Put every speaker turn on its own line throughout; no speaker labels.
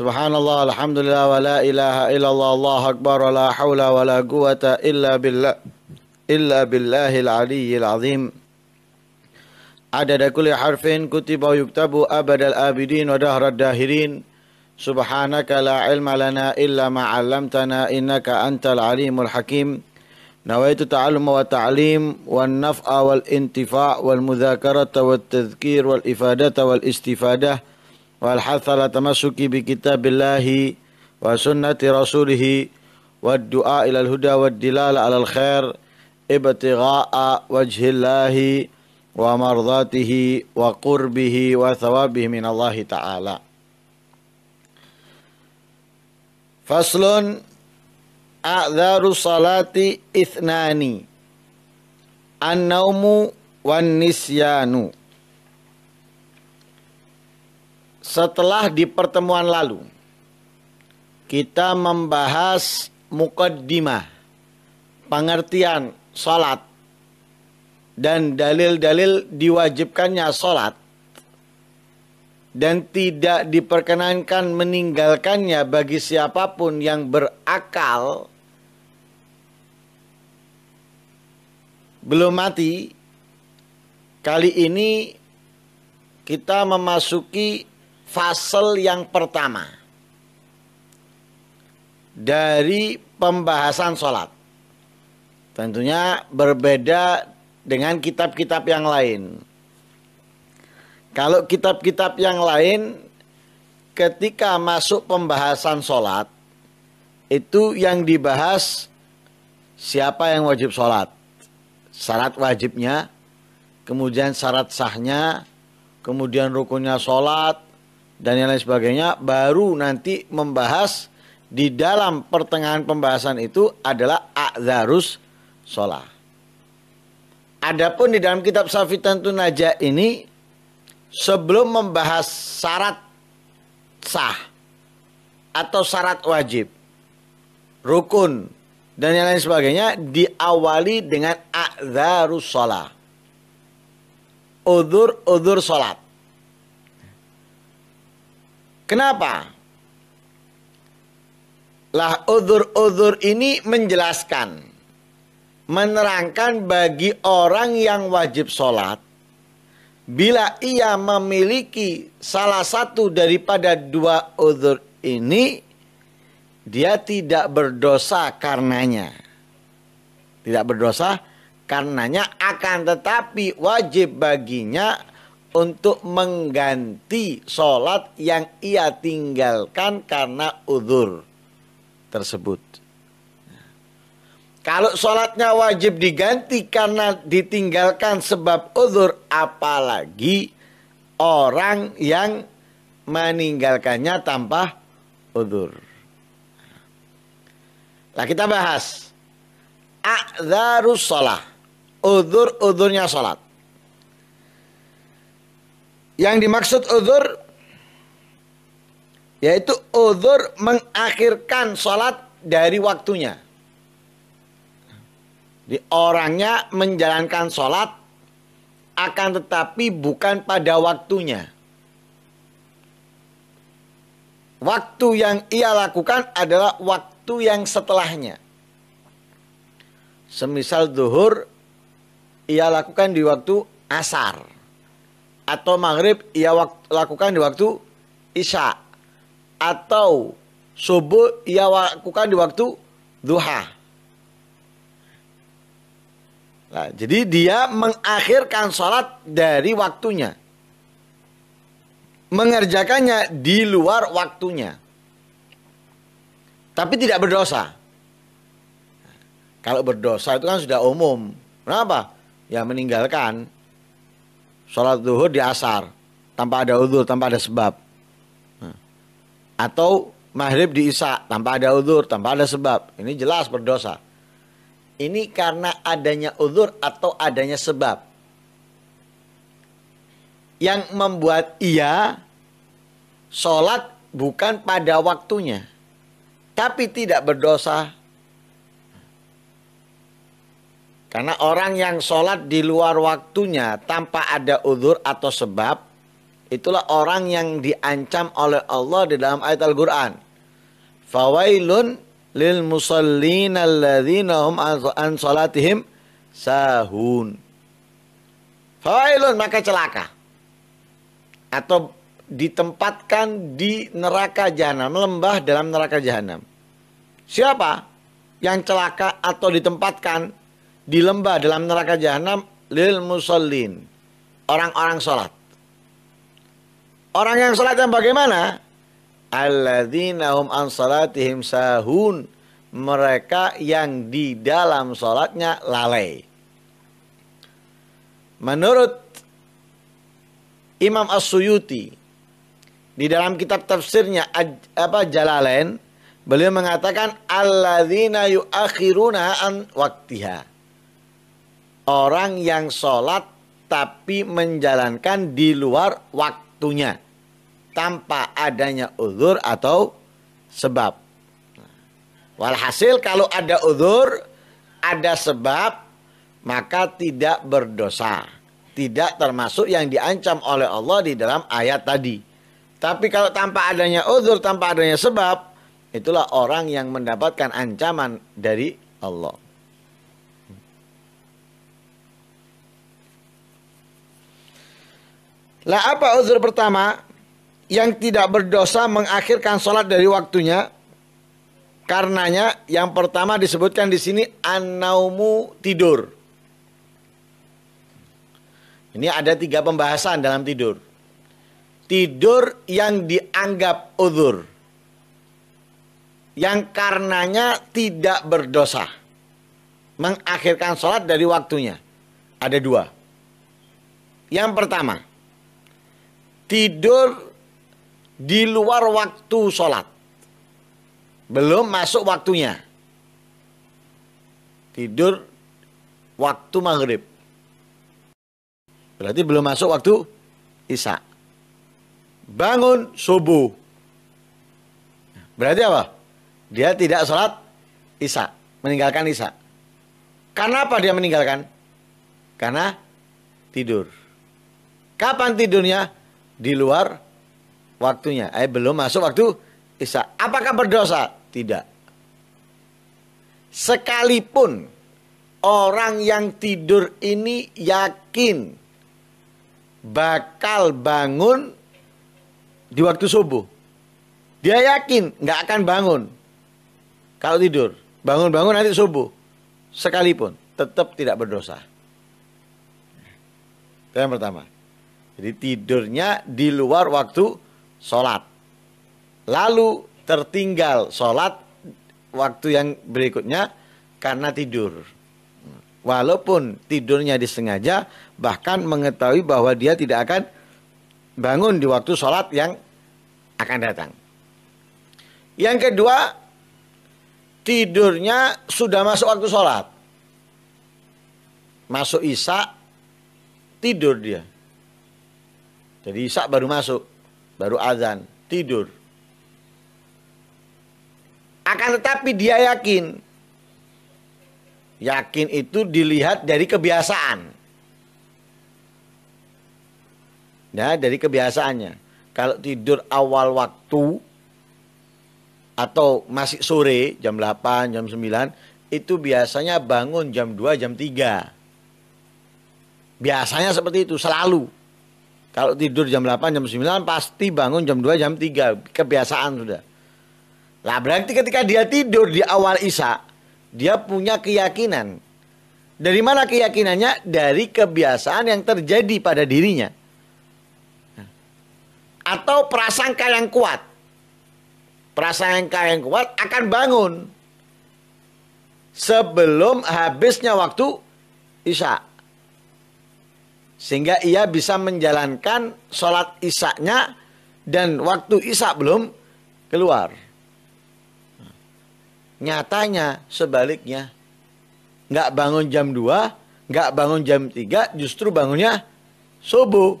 Subhanallah, alhamdulillah, wa la ilaha illallah, Allah akbar, wa la hawla wa la quwata illa billah, illa billahil aliyyil azim. Adada kulli harfin kutiba yuktabu abadal abidin wa dahrad dahirin. Subhanaka la ilma lana illa ma'allamtana innaka antal alimul hakim. intifa' wal والتعليم والنفع والانتفاع wal والتذكير والإفادة istifadah. والحث على التمسك بكتاب الله وسنة رسوله والدعاء إلى الهدى والدلال على الخير ابتغاء وجه الله ومرضاته وقربه وثوابه من الله تعالى فصل أعذار الصلاة إثنان النوم والنسيان setelah di pertemuan lalu kita membahas mukaddimah pengertian salat dan dalil-dalil diwajibkannya salat dan tidak diperkenankan meninggalkannya bagi siapapun yang berakal belum mati kali ini kita memasuki fasel yang pertama dari pembahasan sholat. Tentunya berbeda dengan kitab-kitab yang lain. Kalau kitab-kitab yang lain ketika masuk pembahasan sholat itu yang dibahas siapa yang wajib sholat. Syarat wajibnya, kemudian syarat sahnya, kemudian rukunnya sholat, dan yang lain sebagainya baru nanti membahas di dalam pertengahan pembahasan itu adalah akzarus sholat. Adapun di dalam kitab Safitan Tunaja ini sebelum membahas syarat sah atau syarat wajib rukun dan yang lain sebagainya diawali dengan akzarus sholat, Udur udur sholat Kenapa? Lah uzur-uzur ini menjelaskan Menerangkan bagi orang yang wajib sholat Bila ia memiliki salah satu daripada dua uzur ini Dia tidak berdosa karenanya Tidak berdosa karenanya akan tetapi wajib baginya untuk mengganti sholat yang ia tinggalkan karena udur tersebut. Kalau sholatnya wajib diganti karena ditinggalkan sebab udur, apalagi orang yang meninggalkannya tanpa udur. Nah kita bahas. A'zharus sholat. Udur-udurnya sholat. Yang dimaksud uzur yaitu uzur mengakhirkan sholat dari waktunya. Di orangnya menjalankan sholat akan tetapi bukan pada waktunya. Waktu yang ia lakukan adalah waktu yang setelahnya. Semisal duhur ia lakukan di waktu asar atau maghrib ia lakukan di waktu isya atau subuh ia lakukan di waktu duha. Nah, jadi dia mengakhirkan sholat dari waktunya. Mengerjakannya di luar waktunya. Tapi tidak berdosa. Kalau berdosa itu kan sudah umum. Kenapa? Ya meninggalkan sholat duhur di asar tanpa ada udur, tanpa ada sebab. Nah. Atau maghrib di isya tanpa ada udur, tanpa ada sebab. Ini jelas berdosa. Ini karena adanya udur atau adanya sebab. Yang membuat ia sholat bukan pada waktunya. Tapi tidak berdosa Karena orang yang sholat di luar waktunya tanpa ada udur atau sebab, itulah orang yang diancam oleh Allah di dalam ayat Al-Quran. Fawailun lil musallina alladhina hum an sholatihim sahun. Fawailun maka celaka. Atau ditempatkan di neraka jahanam, lembah dalam neraka jahanam. Siapa yang celaka atau ditempatkan di lembah dalam neraka jahanam lil musallin orang-orang salat orang yang salat yang bagaimana alladzina hum an salatihim sahun mereka yang di dalam salatnya lalai menurut Imam As-Suyuti di dalam kitab tafsirnya apa Jalalain beliau mengatakan alladzina yuakhiruna an waktiha orang yang sholat tapi menjalankan di luar waktunya tanpa adanya uzur atau sebab. Walhasil kalau ada uzur, ada sebab, maka tidak berdosa. Tidak termasuk yang diancam oleh Allah di dalam ayat tadi. Tapi kalau tanpa adanya uzur, tanpa adanya sebab, itulah orang yang mendapatkan ancaman dari Allah. Lah apa uzur pertama? Yang tidak berdosa mengakhirkan sholat dari waktunya. Karenanya yang pertama disebutkan di sini anaumu tidur. Ini ada tiga pembahasan dalam tidur. Tidur yang dianggap uzur. Yang karenanya tidak berdosa. Mengakhirkan sholat dari waktunya. Ada dua. Yang pertama, tidur di luar waktu sholat. Belum masuk waktunya. Tidur waktu maghrib. Berarti belum masuk waktu isya. Bangun subuh. Berarti apa? Dia tidak sholat isya. Meninggalkan isya. Karena apa dia meninggalkan? Karena tidur. Kapan tidurnya? di luar waktunya. Eh belum masuk waktu Isya. Apakah berdosa? Tidak. Sekalipun orang yang tidur ini yakin bakal bangun di waktu subuh. Dia yakin nggak akan bangun kalau tidur. Bangun-bangun nanti subuh. Sekalipun tetap tidak berdosa. yang pertama. Jadi tidurnya di luar waktu sholat. Lalu tertinggal sholat waktu yang berikutnya karena tidur. Walaupun tidurnya disengaja, bahkan mengetahui bahwa dia tidak akan bangun di waktu sholat yang akan datang. Yang kedua, tidurnya sudah masuk waktu sholat. Masuk isya, tidur dia jadi isak baru masuk, baru azan, tidur. Akan tetapi dia yakin. Yakin itu dilihat dari kebiasaan. Ya, dari kebiasaannya. Kalau tidur awal waktu atau masih sore jam 8, jam 9, itu biasanya bangun jam 2, jam 3. Biasanya seperti itu selalu. Kalau tidur jam 8, jam 9 pasti bangun jam 2, jam 3. Kebiasaan sudah. Lah berarti ketika dia tidur di awal Isa, dia punya keyakinan. Dari mana keyakinannya? Dari kebiasaan yang terjadi pada dirinya. Atau prasangka yang kuat. Prasangka yang kuat akan bangun sebelum habisnya waktu Isya sehingga ia bisa menjalankan sholat isaknya dan waktu isak belum keluar. Nyatanya sebaliknya, nggak bangun jam 2, nggak bangun jam 3, justru bangunnya subuh.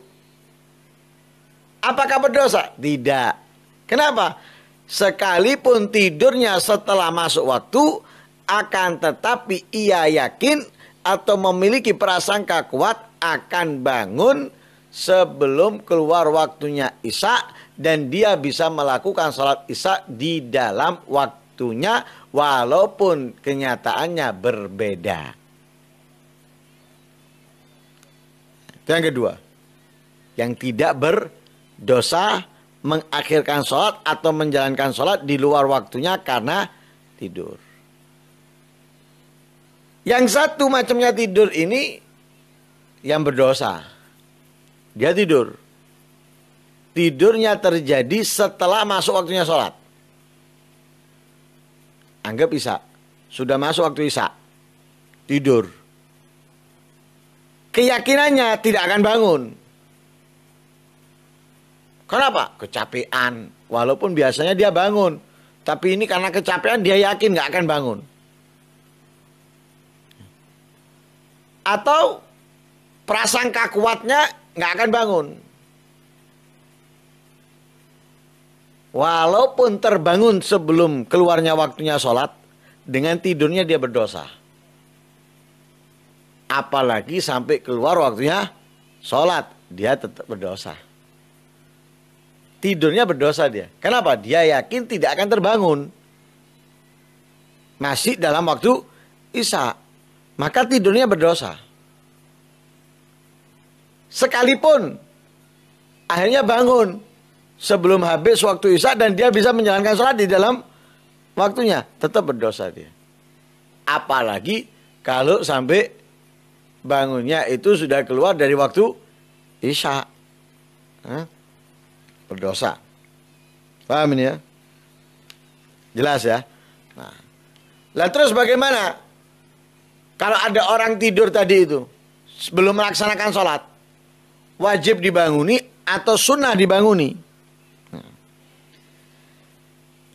Apakah berdosa? Tidak. Kenapa? Sekalipun tidurnya setelah masuk waktu, akan tetapi ia yakin atau memiliki prasangka kuat akan bangun sebelum keluar waktunya Isya dan dia bisa melakukan sholat Isya di dalam waktunya walaupun kenyataannya berbeda. Yang kedua, yang tidak berdosa mengakhirkan sholat atau menjalankan sholat di luar waktunya karena tidur. Yang satu macamnya tidur ini yang berdosa. Dia tidur. Tidurnya terjadi setelah masuk waktunya sholat. Anggap Isa. Sudah masuk waktu Isa. Tidur. Keyakinannya tidak akan bangun. Kenapa? Kecapean. Walaupun biasanya dia bangun. Tapi ini karena kecapean dia yakin nggak akan bangun. Atau prasangka kuatnya nggak akan bangun. Walaupun terbangun sebelum keluarnya waktunya sholat, dengan tidurnya dia berdosa. Apalagi sampai keluar waktunya sholat, dia tetap berdosa. Tidurnya berdosa dia. Kenapa? Dia yakin tidak akan terbangun. Masih dalam waktu isya. Maka tidurnya berdosa sekalipun akhirnya bangun sebelum habis waktu isya dan dia bisa menjalankan sholat di dalam waktunya tetap berdosa dia apalagi kalau sampai bangunnya itu sudah keluar dari waktu isya berdosa paham ini ya jelas ya nah lah terus bagaimana kalau ada orang tidur tadi itu sebelum melaksanakan sholat wajib dibanguni atau sunnah dibanguni?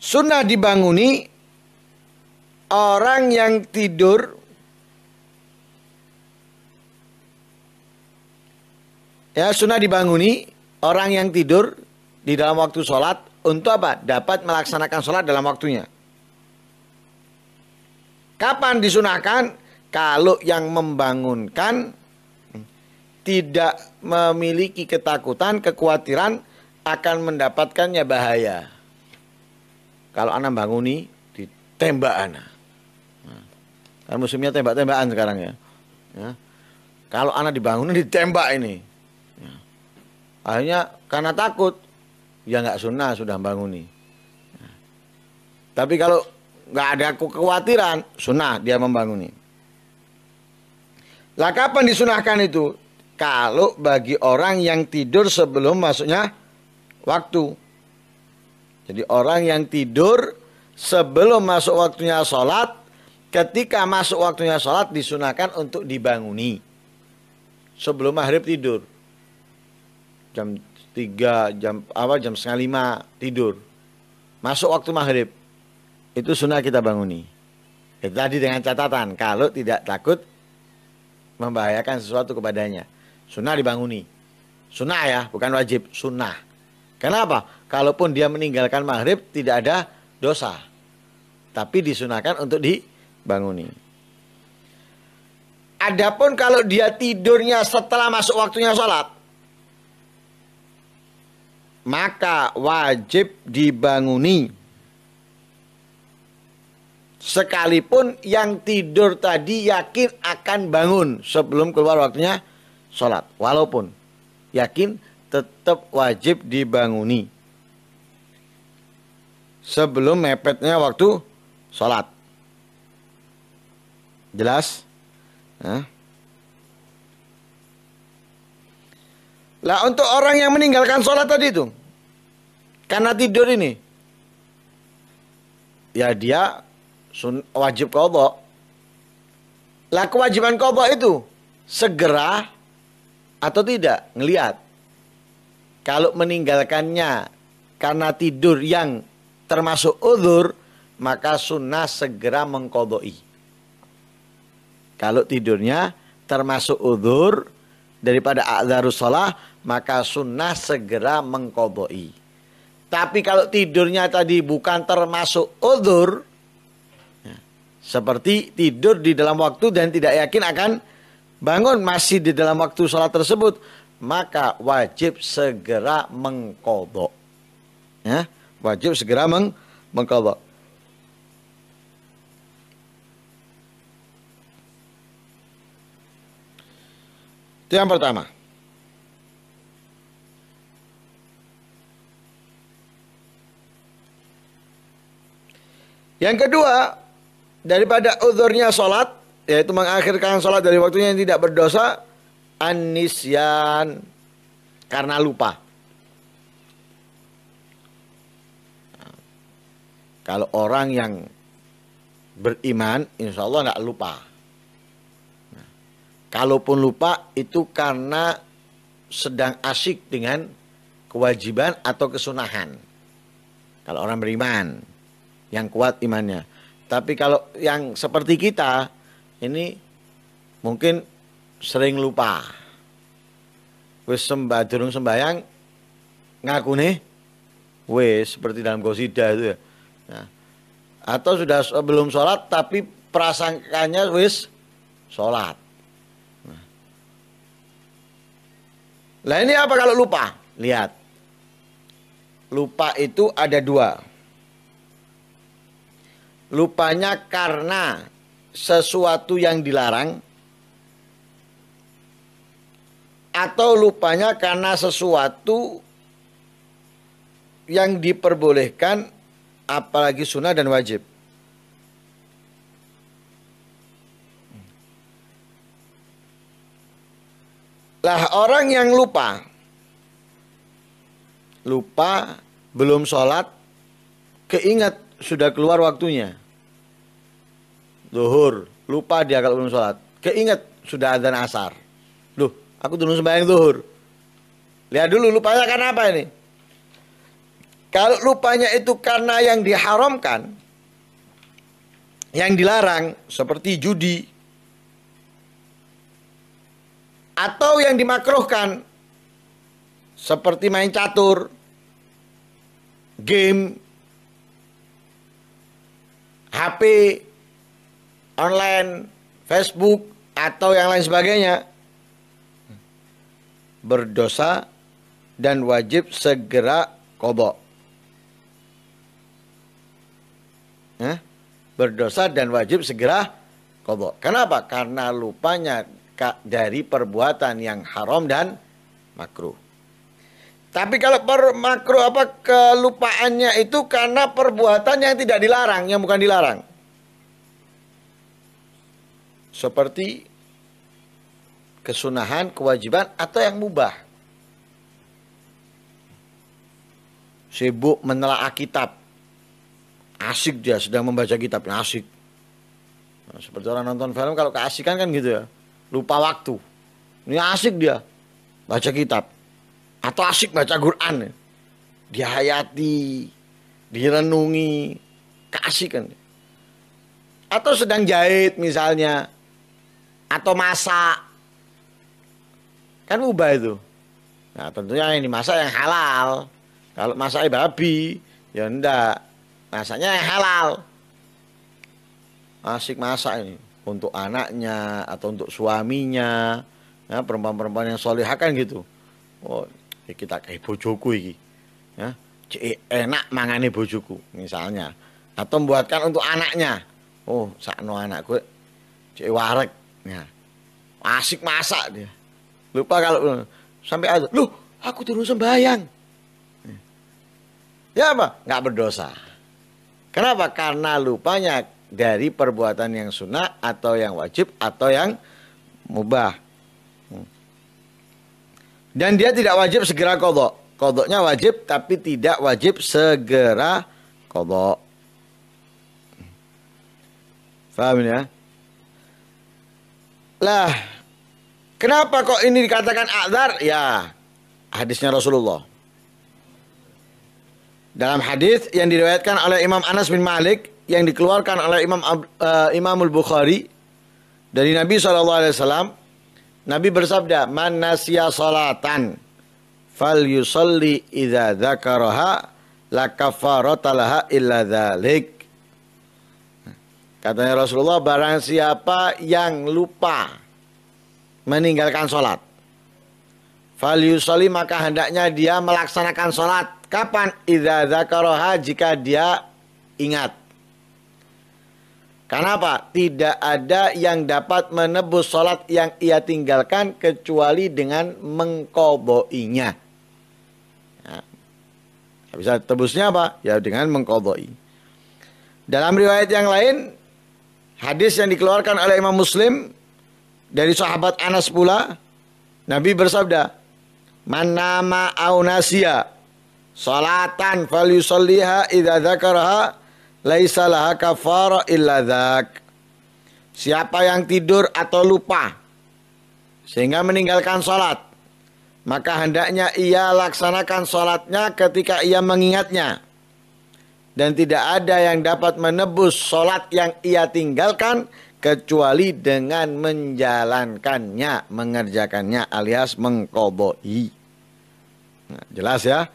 Sunnah dibanguni orang yang tidur ya sunnah dibanguni orang yang tidur di dalam waktu sholat untuk apa? Dapat melaksanakan sholat dalam waktunya. Kapan disunahkan? Kalau yang membangunkan tidak memiliki ketakutan, kekhawatiran akan mendapatkannya bahaya. Kalau anak banguni ditembak anak. Nah, kan musimnya tembak-tembakan sekarang ya. ya. Kalau anak dibangun ditembak ini. Ya. Akhirnya karena takut ya nggak sunnah sudah banguni. Ya. Tapi kalau nggak ada kekhawatiran sunnah dia membanguni. Lah kapan disunahkan itu? kalau bagi orang yang tidur sebelum masuknya waktu. Jadi orang yang tidur sebelum masuk waktunya sholat, ketika masuk waktunya sholat disunahkan untuk dibanguni. Sebelum maghrib tidur. Jam tiga jam awal jam setengah lima tidur. Masuk waktu maghrib. Itu sunnah kita banguni. Itu tadi dengan catatan, kalau tidak takut membahayakan sesuatu kepadanya. Sunnah dibanguni. Sunnah ya, bukan wajib. Sunnah. Kenapa? Kalaupun dia meninggalkan maghrib tidak ada dosa. Tapi disunahkan untuk dibanguni. Adapun kalau dia tidurnya setelah masuk waktunya sholat, maka wajib dibanguni. Sekalipun yang tidur tadi yakin akan bangun sebelum keluar waktunya sholat. Walaupun yakin tetap wajib dibanguni. Sebelum mepetnya waktu sholat. Jelas? Nah. Lah untuk orang yang meninggalkan sholat tadi itu. Karena tidur ini. Ya dia sun, wajib kobok Lah kewajiban kobok itu segera atau tidak ngelihat kalau meninggalkannya karena tidur yang termasuk udur maka sunnah segera mengkodoi kalau tidurnya termasuk udur daripada a'zarus sholah maka sunnah segera mengkodoi tapi kalau tidurnya tadi bukan termasuk udur ya, seperti tidur di dalam waktu dan tidak yakin akan bangun masih di dalam waktu sholat tersebut, maka wajib segera mengkodok. Ya, wajib segera meng mengkodok. Itu yang pertama. Yang kedua, daripada uturnya sholat, yaitu mengakhirkan sholat dari waktunya yang tidak berdosa anisyan karena lupa. kalau orang yang beriman, insya Allah nggak lupa. kalaupun lupa itu karena sedang asik dengan kewajiban atau kesunahan. Kalau orang beriman, yang kuat imannya. Tapi kalau yang seperti kita, ini mungkin sering lupa. Wis sembah durung sembahyang ngaku nih, wis seperti dalam gosida itu ya. Nah, atau sudah belum sholat tapi prasangkanya wis sholat. nah ini apa kalau lupa? Lihat. Lupa itu ada dua. Lupanya karena sesuatu yang dilarang atau lupanya karena sesuatu yang diperbolehkan apalagi sunnah dan wajib. Lah orang yang lupa Lupa Belum sholat Keingat sudah keluar waktunya zuhur, lupa dia kalau belum sholat. Keinget sudah ada asar. Duh, aku dulu sembahyang zuhur. Lihat dulu lupanya karena apa ini? Kalau lupanya itu karena yang diharamkan, yang dilarang seperti judi atau yang dimakruhkan seperti main catur, game, HP, online, Facebook, atau yang lain sebagainya, berdosa dan wajib segera kobok. Nah, berdosa dan wajib segera kobok. Kenapa? Karena lupanya dari perbuatan yang haram dan makruh. Tapi kalau per makruh apa kelupaannya itu karena perbuatan yang tidak dilarang, yang bukan dilarang seperti kesunahan, kewajiban atau yang mubah. Sibuk menelaah kitab. Asik dia sedang membaca kitab, asik. Nah, seperti orang nonton film kalau keasikan kan gitu ya. Lupa waktu. Ini asik dia baca kitab. Atau asik baca Quran. Dihayati, direnungi, keasikan. Atau sedang jahit misalnya, atau masak kan ubah itu nah tentunya ini dimasak yang halal kalau masaknya babi ya enggak masaknya yang halal asik masak ini untuk anaknya atau untuk suaminya ya perempuan-perempuan yang soleh kan gitu oh ya kita kayak bojoku ini ya enak mangani bojoku misalnya atau membuatkan untuk anaknya oh sakno anakku cewarek Ya. Asik masak dia. Lupa kalau eh, sampai ada, "Loh, aku turun sembahyang." Eh. Ya apa? Gak berdosa. Kenapa? Karena lupanya dari perbuatan yang sunnah atau yang wajib atau yang mubah. Hmm. Dan dia tidak wajib segera kodok. Kodoknya wajib tapi tidak wajib segera kodok. Hmm. Faham ya? Lah, kenapa kok ini dikatakan akdar? Ya, hadisnya Rasulullah. Dalam hadis yang diriwayatkan oleh Imam Anas bin Malik yang dikeluarkan oleh Imam uh, Imamul Bukhari dari Nabi saw Nabi bersabda, "Man nasiya salatan, fal yusalli idza dzakaraha la kafarata laha illa dzalik." Katanya Rasulullah barang siapa yang lupa meninggalkan sholat. Faliusoli maka hendaknya dia melaksanakan sholat. Kapan? Idza jika dia ingat. Kenapa? Tidak ada yang dapat menebus sholat yang ia tinggalkan kecuali dengan mengkoboinya. Ya. Bisa tebusnya apa? Ya dengan mengkoboi. Dalam riwayat yang lain, Hadis yang dikeluarkan oleh Imam Muslim dari sahabat Anas pula, Nabi bersabda, "Man nama au nasiya salatan falyusalliha idza dzakaraha laisa laha kafara illa dzak." Siapa yang tidur atau lupa sehingga meninggalkan salat, maka hendaknya ia laksanakan salatnya ketika ia mengingatnya dan tidak ada yang dapat menebus solat yang ia tinggalkan kecuali dengan menjalankannya, mengerjakannya alias mengkoboi. Nah, jelas ya.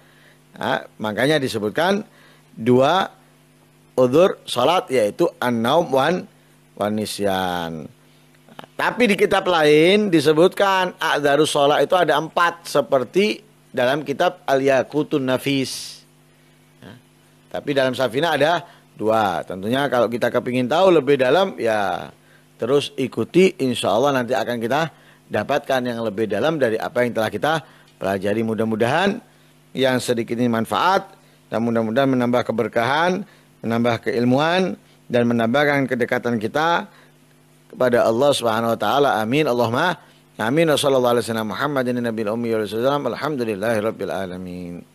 Nah, makanya disebutkan dua udur solat yaitu an-naum wan wanisyan. tapi di kitab lain disebutkan akdarus sholat itu ada empat seperti dalam kitab al-yakutun nafis. Tapi dalam Safina ada dua. Tentunya kalau kita kepingin tahu lebih dalam ya terus ikuti insya Allah nanti akan kita dapatkan yang lebih dalam dari apa yang telah kita pelajari. Mudah-mudahan yang sedikit ini manfaat dan mudah-mudahan menambah keberkahan, menambah keilmuan dan menambahkan kedekatan kita kepada Allah Subhanahu wa taala. Amin. Allahumma amin. Wassallallahu alaihi wasallam Muhammadin nabiyil ummi wa sallam. Alhamdulillahirabbil alamin.